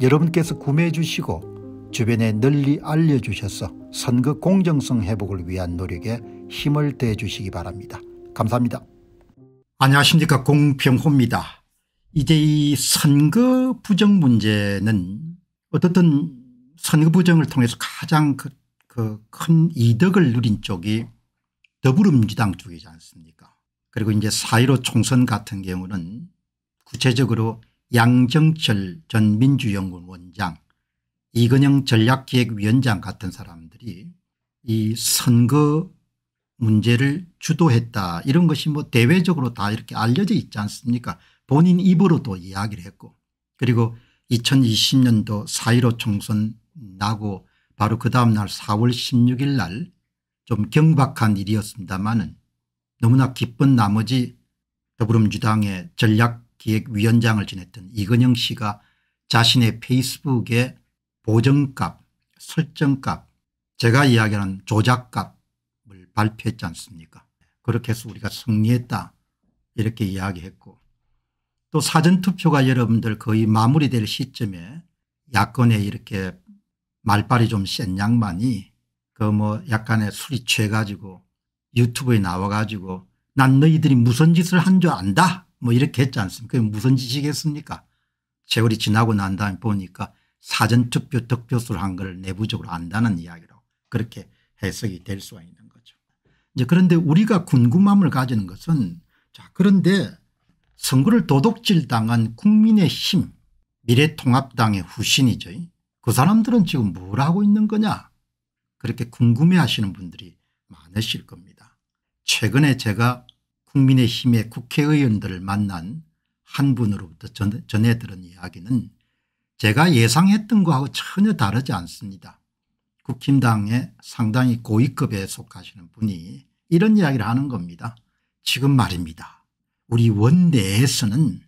여러분께서 구매해 주시고 주변에 널리 알려주셔서 선거 공정성 회복을 위한 노력에 힘을 대 주시기 바랍니다. 감사합니다. 안녕하십니까 공병호입니다. 이제 이 선거 부정 문제는 어떻든 선거 부정을 통해서 가장 그, 그큰 이득을 누린 쪽이 더불어민주당 쪽이지 않습니까 그리고 이제 4.15 총선 같은 경우는 구체적으로 양정철 전 민주연구원 원장 이건영 전략기획위원장 같은 사람들이 이 선거 문제를 주도했다 이런 것이 뭐 대외적으로 다 이렇게 알려져 있지 않습니까 본인 입으로도 이야기를 했고 그리고 2020년도 4.15 총선 나고 바로 그 다음날 4월 16일 날 좀 경박한 일이었습니다마는 너무나 기쁜 나머지 더불어민주당의 전략 기획위원장을 지냈던 이건영 씨가 자신의 페이스북에 보정값 설정값 제가 이야기하는 조작값을 발표했지 않습니까 그렇게 해서 우리가 승리했다 이렇게 이야기했고 또 사전투표가 여러분들 거의 마무리될 시점에 야권에 이렇게 말발이 좀 센 양반이 그 뭐 약간의 술이 취해가지고 유튜브에 나와가지고 난 너희들이 무슨 짓을 한 줄 안다 뭐 이렇게 했지 않습니까? 그게 무슨 짓이겠습니까? 세월이 지나고 난 다음에 보니까 사전투표 득표수를 한 걸 내부적으로 안다는 이야기로 그렇게 해석이 될 수가 있는 거죠. 이제 그런데 우리가 궁금함을 가지는 것은 자 그런데 선거를 도둑질 당한 국민의힘 미래통합당의 후신이죠. 그 사람들은 지금 뭘 하고 있는 거냐 그렇게 궁금해하시는 분들이 많으실 겁니다. 최근에 제가 국민의힘의 국회의원들을 만난 한 분으로부터 전, 전해 들은 이야기는 제가 예상했던 것하고 전혀 다르지 않습니다. 국힘당의 상당히 고위급에 속하시는 분이 이런 이야기를 하는 겁니다. 지금 말입니다. 우리 원내에서는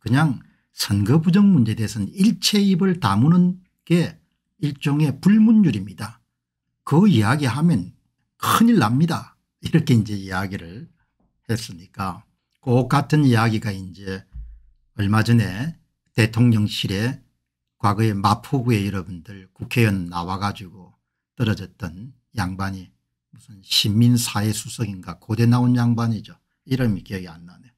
그냥 선거 부정 문제에 대해서는 일체 입을 다무는 게 일종의 불문율입니다. 그 이야기하면 큰일 납니다. 이렇게 이제 이야기를 했으니까 꼭 같은 이야기가 이제 얼마 전에 대통령실에 과거에 마포구에 여러분들 국회의원 나와가지고 떨어졌던 양반이 무슨 시민사회수석인가 고대 나온 양반이죠. 이름이 기억이 안 나네요.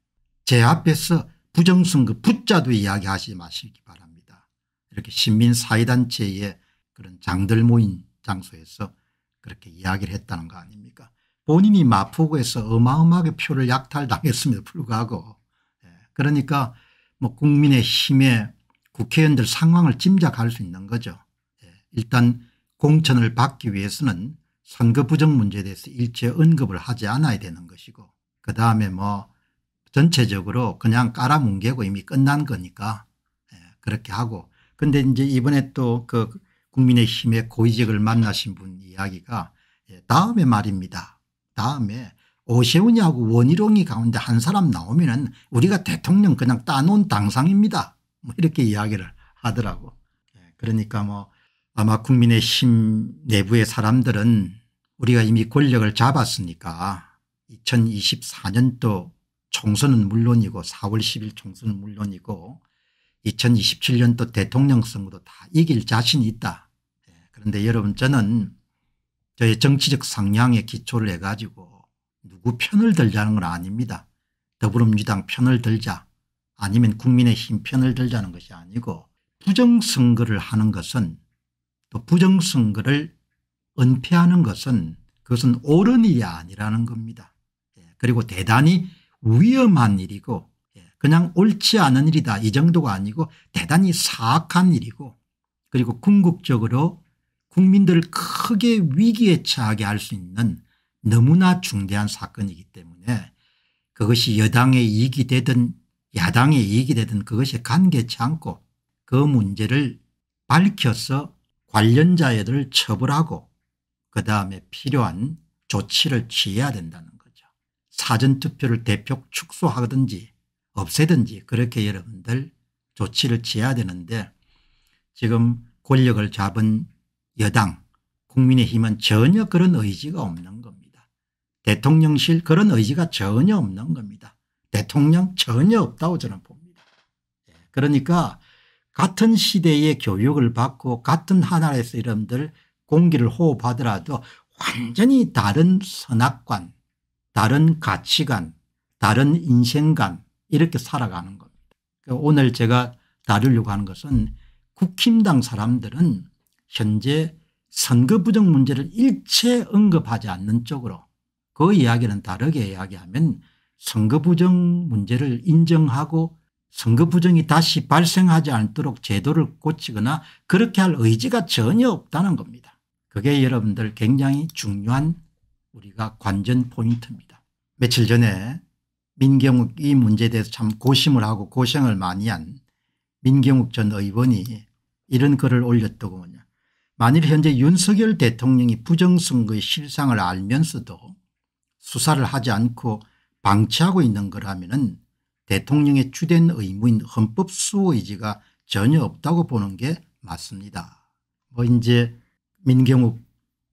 제 앞에서 부정선거 붙자도 이야기하지 마시기 바랍니다. 이렇게 시민사회단체의 그런 장들 모인 장소에서 그렇게 이야기를 했다는 거 아닙니까 본인이 마포구에서 어마어마하게 표를 약탈당했음에도 불구하고 예, 그러니까 뭐 국민의 힘에 국회의원들 상황을 짐작할 수 있는 거죠. 예, 일단 공천을 받기 위해서는 선거 부정 문제에 대해서 일체 언급을 하지 않아야 되는 것이고 그다음에 뭐 전체적으로 그냥 깔아뭉개고 이미 끝난 거니까 예, 그렇게 하고 근데 이제 이번에 또 그 국민의힘의 고위직을 만나신 분 이야기가 다음에 말입니다. 다음에 오세훈이하고 원희룡이 가운데 한 사람 나오면은 우리가 대통령 그냥 따놓은 당상입니다. 뭐 이렇게 이야기를 하더라고. 예, 그러니까 뭐 아마 국민의힘 내부의 사람들은 우리가 이미 권력을 잡았으니까 2024년도 총선은 물론이고 4월 10일 총선은 물론이고 2027년도 대통령 선거도 다 이길 자신이 있다. 예, 그런데 여러분 저는 저의 정치적 상향에 기초를 해가지고 누구 편을 들자는 건 아닙니다. 더불어민주당 편을 들자 아니면 국민의힘 편을 들자는 것이 아니고 부정선거를 하는 것은 또 부정선거를 은폐하는 것은 그것은 옳은 일이 아니라는 겁니다. 예, 그리고 대단히 위험한 일이고 예, 그냥 옳지 않은 일이다 이 정도가 아니고 대단히 사악한 일이고 그리고 궁극적으로 국민들을 크게 위기에 처하게 할 수 있는 너무나 중대한 사건이기 때문에 그것이 여당의 이익이 되든 야당의 이익이 되든 그것에 관계치 않고 그 문제를 밝혀서 관련자들을 처벌하고 그다음에 필요한 조치를 취해야 된다는 거죠. 사전투표를 대폭 축소하든지 없애든지 그렇게 여러분들 조치를 취해야 되는데 지금 권력을 잡은 여당 국민의힘은 전혀 그런 의지가 없는 겁니다. 대통령실 그런 의지가 전혀 없는 겁니다. 대통령 전혀 없다고 저는 봅니다. 예, 그러니까 같은 시대의 교육을 받고 같은 하나의 사람들 공기를 호흡하더라도 완전히 다른 선악관 다른 가치관 다른 인생관 이렇게 살아가는 겁니다. 그러니까 오늘 제가 다루려고 하는 것은 국힘당 사람들은 현재 선거 부정 문제를 일체 언급하지 않는 쪽으로 그 이야기는 다르게 이야기하면 선거 부정 문제를 인정하고 선거 부정이 다시 발생하지 않도록 제도를 고치거나 그렇게 할 의지가 전혀 없다는 겁니다. 그게 여러분들 굉장히 중요한 우리가 관전 포인트입니다. 며칠 전에 민경욱 이 문제에 대해서 참 고심을 하고 고생을 많이 한 민경욱 전 의원이 이런 글을 올렸더군요. 만일 현재 윤석열 대통령이 부정선거의 실상을 알면서도 수사를 하지 않고 방치하고 있는 거라면 대통령의 주된 의무인 헌법 수호 의지가 전혀 없다고 보는 게 맞습니다. 뭐 이제 민경욱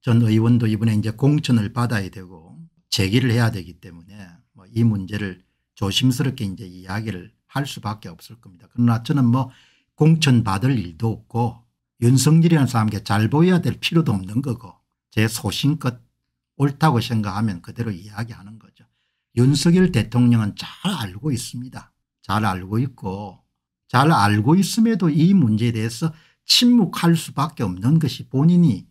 전 의원도 이번에 이제 공천을 받아야 되고 제기를 해야 되기 때문에 뭐 이 문제를 조심스럽게 이제 이야기를 할 수밖에 없을 겁니다. 그러나 저는 뭐 공천 받을 일도 없고 윤석열이라는 사람에게 잘 보여야 될 필요도 없는 거고 제 소신껏 옳다고 생각하면 그대로 이야기하는 거죠. 윤석열 대통령은 잘 알고 있습니다. 잘 알고 있고 잘 알고 있음에도 이 문제에 대해서 침묵할 수밖에 없는 것이 본인이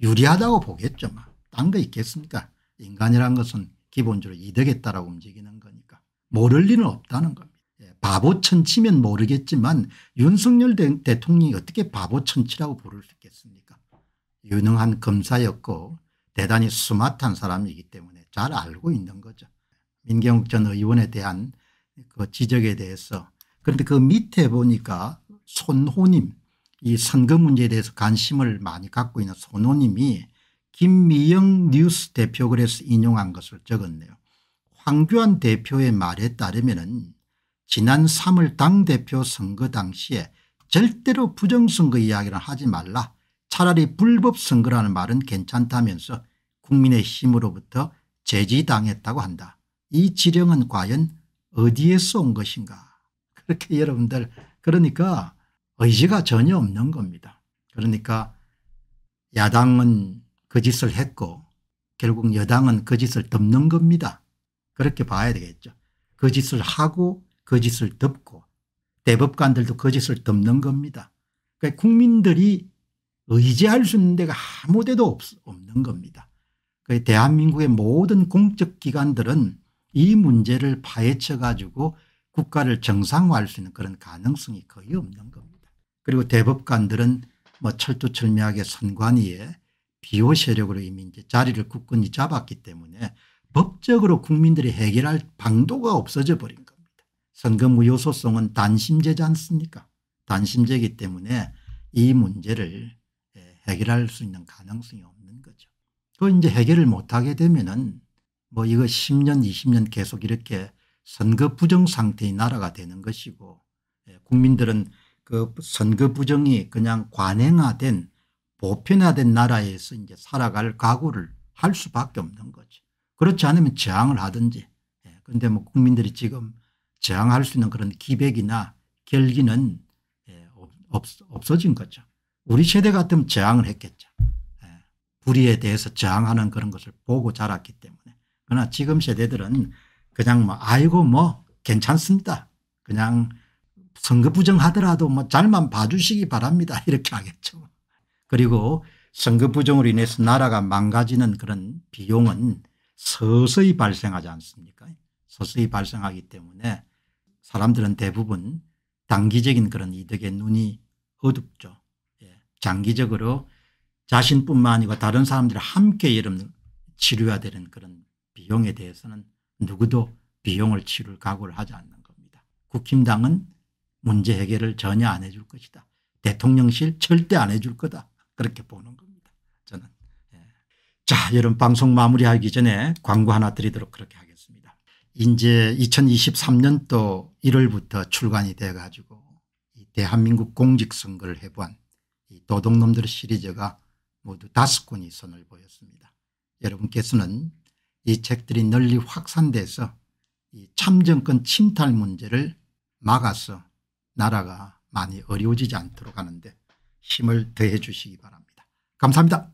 유리하다고 보겠죠. 딴 거 있겠습니까 인간이란 것은 기본적으로 이득에 따라 움직이는 거니까 모를 리는 없다는 겁니다. 바보천 치면 모르겠지만 윤석열 대, 통령이 어떻게 바보천치라고 부를 수 있겠습니까 유능한 검사였고 대단히 스마트한 사람이기 때문에 잘 알고 있는 거죠. 민경욱 전 의원에 대한 그 지적에 대해서 그런데 그 밑에 보니까 손호님 이 선거 문제에 대해서 관심을 많이 갖고 있는 손호님이 김미영 뉴스 대표 글에서 인용한 것을 적었네요. 황교안 대표의 말에 따르면 은 지난 3월 당대표 선거 당시에 절대로 부정선거 이야기를 하지 말라 차라리 불법선거라는 말은 괜찮다면서 국민의힘으로부터 제지당했다고 한다. 이 지령은 과연 어디에서 온 것인가 그렇게 여러분들 그러니까 의지가 전혀 없는 겁니다. 그러니까 야당은 그 짓을 했고 결국 여당은 그 짓을 덮는 겁니다. 그렇게 봐야 되겠죠. 그 짓을 하고 거짓을 덮고 대법관들도 거짓을 덮는 겁니다. 그러니까 국민들이 의지할 수 있는 데가 아무 데도 없, 없는 겁니다. 그러니까 대한민국의 모든 공적기관들은 이 문제를 파헤쳐 가지고 국가를 정상화할 수 있는 그런 가능성이 거의 없는 겁니다. 그리고 대법관들은 뭐 철두철미하게 선관위에 비호 세력으로 이미 이제 자리를 굳건히 잡았기 때문에 법적으로 국민들이 해결할 방도가 없어져 버립니다. 선거 무효소송은 단심제지 않습니까 단심제이기 때문에 이 문제를 예, 해결할 수 있는 가능성이 없는 거죠. 그 이제 해결을 못하게 되면은 뭐 이거 10년 20년 계속 이렇게 선거 부정 상태의 나라가 되는 것이고 예, 국민들은 그 선거 부정이 그냥 관행화된 보편화된 나라에서 이제 살아갈 각오를 할 수밖에 없는 거죠. 그렇지 않으면 저항을 하든지 그런데 예, 뭐 국민들이 지금 저항할 수 있는 그런 기백이나 결기는 예, 없, 어진 거죠. 우리 세대 같으면 저항을 했겠죠. 예, 불의에 대해서 저항하는 그런 것을 보고 자랐기 때문에. 그러나 지금 세대들은 그냥 뭐 아이고 뭐 괜찮습니다. 그냥 선거 부정하더라도 뭐 잘만 봐주시기 바랍니다. 이렇게 하겠죠. 그리고 선거 부정으로 인해서 나라가 망가지는 그런 비용은 서서히 발생하지 않습니까? 서서히 발생하기 때문에 사람들은 대부분 단기적인 그런 이득에 눈이 어둡죠. 예. 장기적으로 자신뿐만 아니고 다른 사람들이 함께 여러분 치료해야 되는 그런 비용에 대해서는 누구도 비용을 치를 각오를 하지 않는 겁니다. 국힘당은 문제 해결을 전혀 안 해줄 것이다. 대통령실 절대 안 해줄 거다. 그렇게 보는 겁니다. 저는. 예. 자 여러분 방송 마무리하기 전에 광고 하나 드리도록 그렇게 하겠습니다. 이제 2023년도 1월부터 출간이 돼 가지고 대한민국 공직선거를 해본 도둑놈들 시리즈가 모두 다섯 권이 선을 보였습니다. 여러분께서는 이 책들이 널리 확산돼서 이 참정권 침탈 문제를 막아서 나라가 많이 어려워지지 않도록 하는데 힘을 더해 주시기 바랍니다. 감사합니다.